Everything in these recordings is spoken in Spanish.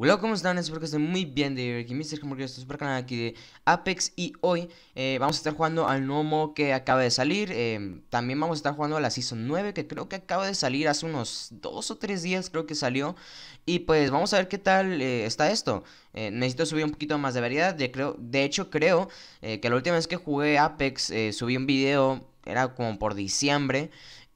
Hola, ¿cómo están? Espero que estén muy bien de aquí, Mr. aquí de Apex y hoy eh, vamos a estar jugando al nuevo que acaba de salir eh, También vamos a estar jugando a la Season 9 que creo que acaba de salir hace unos 2 o 3 días creo que salió Y pues vamos a ver qué tal eh, está esto Necesito subir un poquito más de variedad, de, creo, de hecho creo que la última vez que jugué Apex subí un video era como por diciembre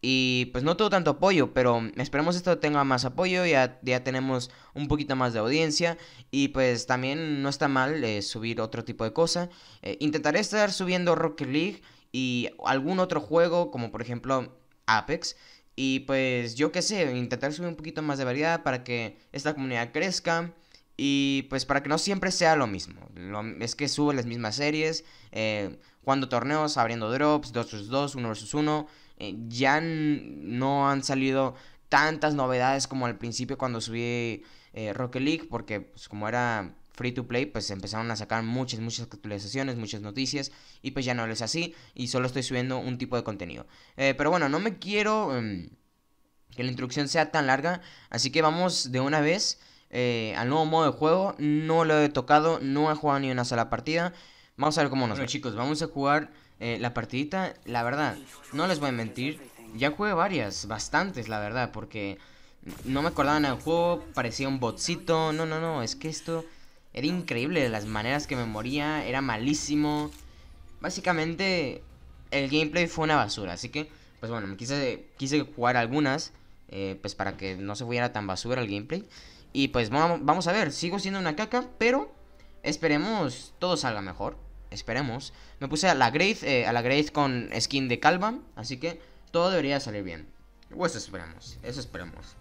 y pues no todo tanto apoyo, pero esperemos esto tenga más apoyo, ya, ya tenemos un poquito más de audiencia y pues también no está mal eh, subir otro tipo de cosa. Eh, intentaré estar subiendo Rocket League y algún otro juego como por ejemplo Apex y pues yo qué sé, intentar subir un poquito más de variedad para que esta comunidad crezca. Y pues para que no siempre sea lo mismo. es que sube las mismas series, eh, jugando torneos, abriendo drops, 2 vs 2, 1 vs 1. Eh, ya no han salido tantas novedades como al principio cuando subí eh, Rocket League, porque pues, como era free to play, pues empezaron a sacar muchas, muchas actualizaciones, muchas noticias, y pues ya no es así, y solo estoy subiendo un tipo de contenido. Eh, pero bueno, no me quiero em, que la introducción sea tan larga, así que vamos de una vez al nuevo modo de juego, no lo he tocado, no he jugado ni una sola partida, vamos a ver cómo nos... Bueno chicos, vamos a jugar eh, la partidita, la verdad, no les voy a mentir, ya jugué varias, bastantes, la verdad, porque no me acordaba nada del juego, parecía un botcito, no, no, no, es que esto era increíble, las maneras que me moría, era malísimo. Básicamente, el gameplay fue una basura, así que, pues bueno, me quise, quise jugar algunas, eh, pues para que no se fuera tan basura el gameplay. Y pues vamos, vamos a ver, sigo siendo una caca, pero esperemos todo salga mejor esperemos. Me puse a la Grace, eh, a la Grace con skin de calva, así que todo debería salir bien. Pues eso esperamos, eso esperamos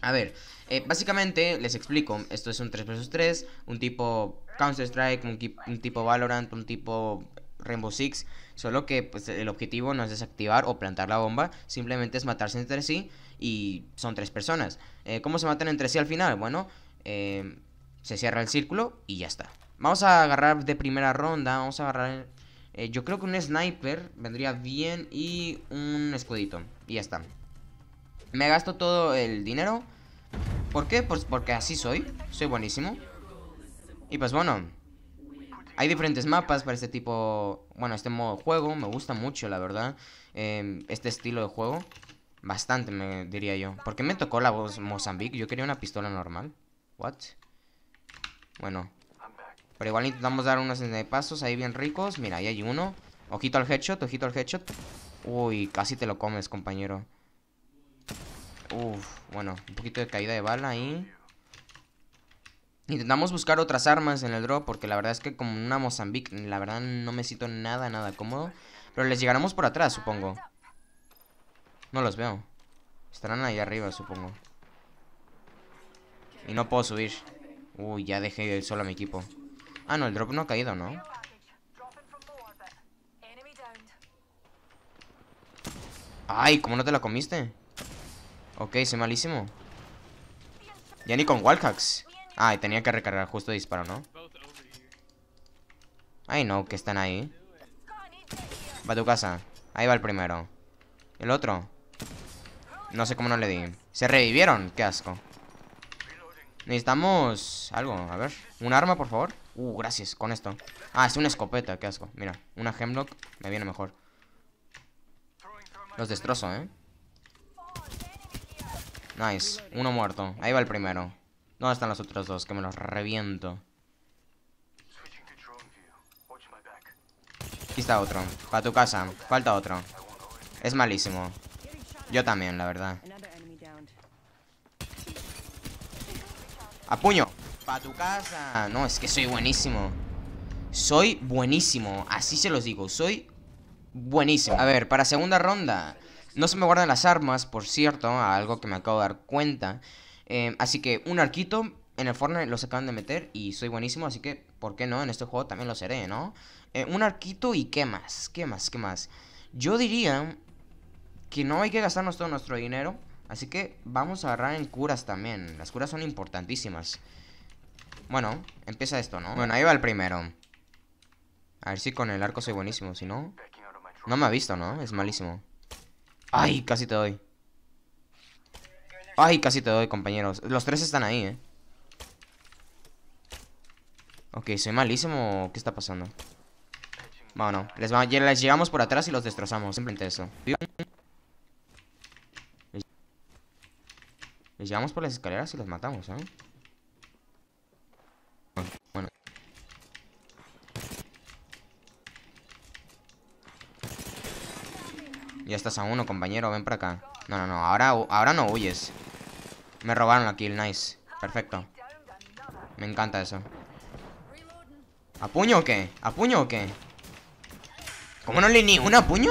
A ver, eh, básicamente les explico, esto es un 3 vs 3, un tipo Counter-Strike, un, tipo Valorant, un tipo Rainbow Six, solo que pues, el objetivo no es desactivar o plantar la bomba, simplemente es matarse entre sí y son tres personas. Eh, ¿Cómo se matan entre sí al final? Bueno, se cierra el círculo y ya está. Vamos a agarrar de primera ronda. Vamos a agarrar. Eh, yo creo que un sniper vendría bien. Y un escudito. Y ya está. Me gasto todo el dinero. ¿Por qué? Pues porque así soy. Soy buenísimo. Y pues bueno. Hay diferentes mapas para este tipo. Bueno, este modo de juego. Me gusta mucho, la verdad. Em, este estilo de juego. Bastante, me diría yo. ¿Por qué me tocó la voz Mozambique? Yo quería una pistola normal. ¿What? Bueno, pero igual intentamos dar unos pasos ahí bien ricos. Mira, ahí hay uno. Ojito al headshot, ojito al headshot. Uy, casi te lo comes, compañero. Uf, bueno, un poquito de caída de bala ahí. Intentamos buscar otras armas en el drop porque la verdad es que como una Mozambique, la verdad no me siento nada, nada cómodo. Pero les llegaremos por atrás, supongo. No los veo. Estarán ahí arriba, supongo. Y no puedo subir. Uy, ya dejé solo a mi equipo. Ah, no, el drop no ha caído, ¿no? Ay, ¿cómo no te la comiste? Ok, soy malísimo Ya ni con wallhacks Ay, ah, tenía que recargar justo disparo, ¿no? Ay, no, que están ahí Va a tu casa Ahí va el primero El otro No sé cómo no le di Se revivieron, qué asco Necesitamos algo, a ver Un arma, por favor Uh, gracias, con esto Ah, es una escopeta, qué asco Mira, una hemlock me viene mejor Los destrozo, eh Nice, uno muerto Ahí va el primero ¿Dónde están los otros dos? Que me los reviento Aquí está otro Para tu casa, falta otro Es malísimo Yo también, la verdad ¡A puño! Pa' tu casa. Ah, no, es que soy buenísimo. Soy buenísimo, así se los digo, soy buenísimo. A ver, para segunda ronda. No se me guardan las armas, por cierto, algo que me acabo de dar cuenta. Em, así que un arquito en el Fortnite los acaban de meter y soy buenísimo, así que, ¿por qué no? En este juego también lo seré, ¿no? Eh, un arquito y ¿qué más? ¿Qué más? ¿Qué más? Yo diría que no hay que gastarnos todo nuestro dinero, así que vamos a agarrar en curas también. Las curas son importantísimas. Bueno, empieza esto, ¿no? Bueno, ahí va el primero. A ver si con el arco soy buenísimo, si no... No me ha visto, ¿no? Es malísimo. ¡Ay! Casi te doy. ¡Ay! Casi te doy, compañeros. Los tres están ahí, ¿eh? Ok, soy malísimo. ¿Qué está pasando? Bueno, les, va, les llegamos por atrás y los destrozamos. Simplemente eso. Les llevamos por las escaleras y los matamos, ¿eh? Ya estás a uno, compañero, ven para acá No, no, no, ahora, ahora no huyes Me robaron la kill, nice Perfecto Me encanta eso ¿A puño o qué? ¿A puño o qué? ¿Cómo no le ni una puño?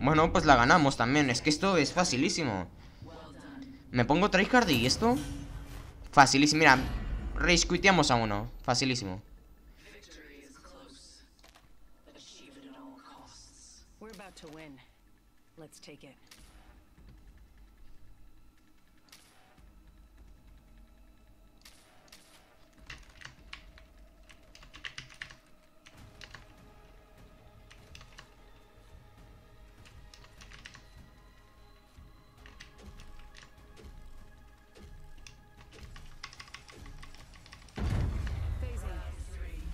Bueno, pues la ganamos también Es que esto es facilísimo Me pongo tryhard y esto Facilísimo, mira Rescuiteamos a uno, facilísimo We're about to win.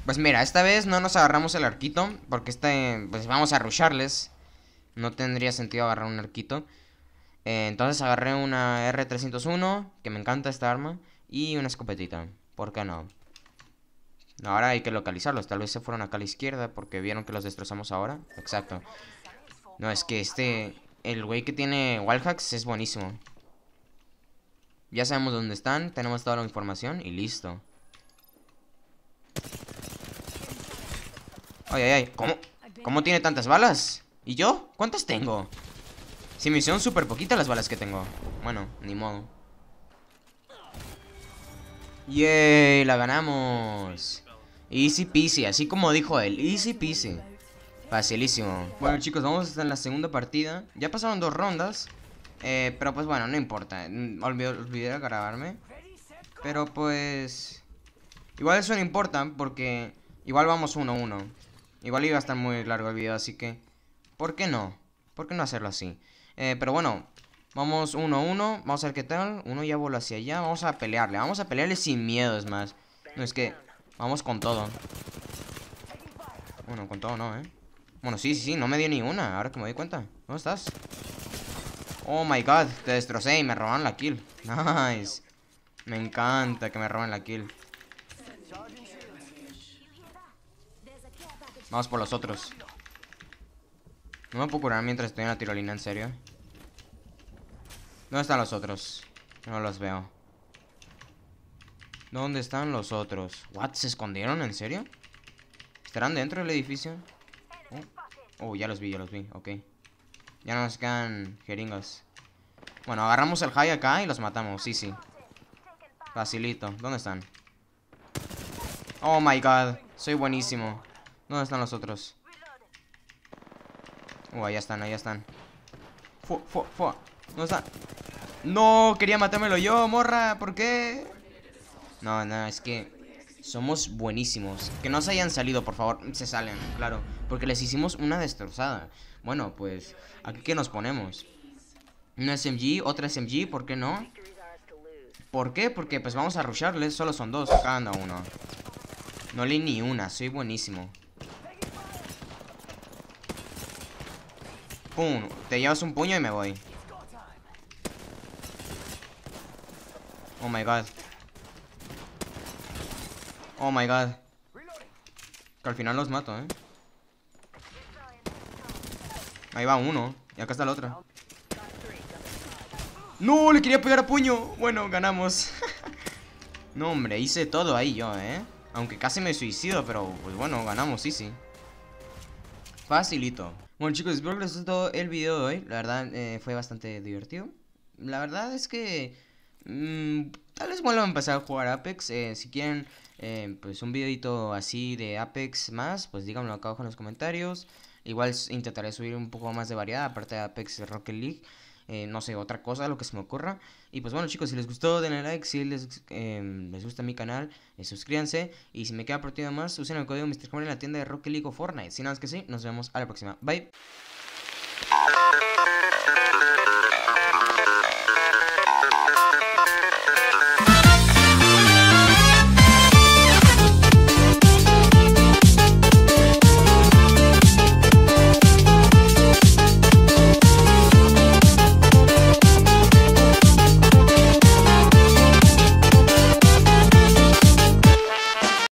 Pues mira, esta vez no nos agarramos el arquito Porque este, pues vamos a rusharles no tendría sentido agarrar un arquito. Eh, entonces agarré una R301, que me encanta esta arma, y una escopetita. ¿Por qué no? Ahora hay que localizarlos. Tal vez se fueron acá a la izquierda porque vieron que los destrozamos ahora. Exacto. No, es que este... El güey que tiene wallhacks es buenísimo. Ya sabemos dónde están, tenemos toda la información y listo. Ay, ay, ay. ¿Cómo? ¿Cómo tiene tantas balas? ¿Y yo? ¿Cuántas tengo? Si me hicieron súper poquitas las balas que tengo Bueno, ni modo ¡Yay! La ganamos Easy peasy, así como dijo él Easy peasy Facilísimo Bueno chicos, vamos estar en la segunda partida Ya pasaron dos rondas eh, Pero pues bueno, no importa mm, Olvidé, grabarme Pero pues... Igual eso no importa porque... Igual vamos a uno Igual iba a estar muy largo el video, así que... ¿Por qué no? ¿Por qué no hacerlo así? Eh, pero bueno, vamos uno a Vamos a ver qué tal Uno ya voló hacia allá Vamos a pelearle Vamos a pelearle sin miedo, es más No, es que Vamos con todo Bueno, con todo no, ¿eh? Bueno, sí, sí, sí No me dio ni una Ahora que me doy cuenta ¿Dónde estás? Oh my god Te destrocé y me robaron la kill Nice Me encanta que me roben la kill Vamos por los otros no me puedo curar mientras estoy en la tirolina, en serio. ¿Dónde están los otros? No los veo. ¿Dónde están los otros? ¿What? ¿Se escondieron? ¿En serio? ¿Estarán dentro del edificio? Oh, oh. ya los vi, ya los vi. Ok. Ya no nos quedan jeringas. Bueno, agarramos el high acá y los matamos. Sí, sí. Facilito. ¿Dónde están? Oh, my God. Soy buenísimo. ¿Dónde están los otros? Uh, allá están, ahí están Fu, fu, fu. ¿Dónde están? No, quería matármelo yo, morra ¿Por qué? No, no, es que somos buenísimos Que no se hayan salido, por favor Se salen, claro Porque les hicimos una destrozada Bueno, pues, ¿aquí qué nos ponemos? Una SMG, otra SMG, ¿por qué no? ¿Por qué? Porque pues vamos a rusharles Solo son dos, anda uno No leí ni una, soy buenísimo Pum, te llevas un puño y me voy Oh my god Oh my god Que al final los mato, eh Ahí va uno Y acá está el otro. ¡No! Le quería pegar a puño Bueno, ganamos No, hombre, hice todo ahí yo, eh Aunque casi me suicido, pero pues bueno, ganamos, sí, sí Facilito. Bueno chicos, espero que les haya todo el video de hoy. La verdad eh, fue bastante divertido. La verdad es que... Mm, tal vez vuelvan a empezar a jugar Apex. Eh, si quieren eh, pues un videito así de Apex más, pues díganmelo acá abajo en los comentarios. Igual intentaré subir un poco más de variedad, aparte de Apex Rocket League. Eh, no sé, otra cosa, lo que se me ocurra. Y pues bueno chicos, si les gustó denle like, si les, em, les gusta mi canal, eh, suscríbanse. Y si me queda partida más, usen el código MrCamera en la tienda de Rocket League o Fortnite. Si nada más que sí, nos vemos a la próxima. Bye.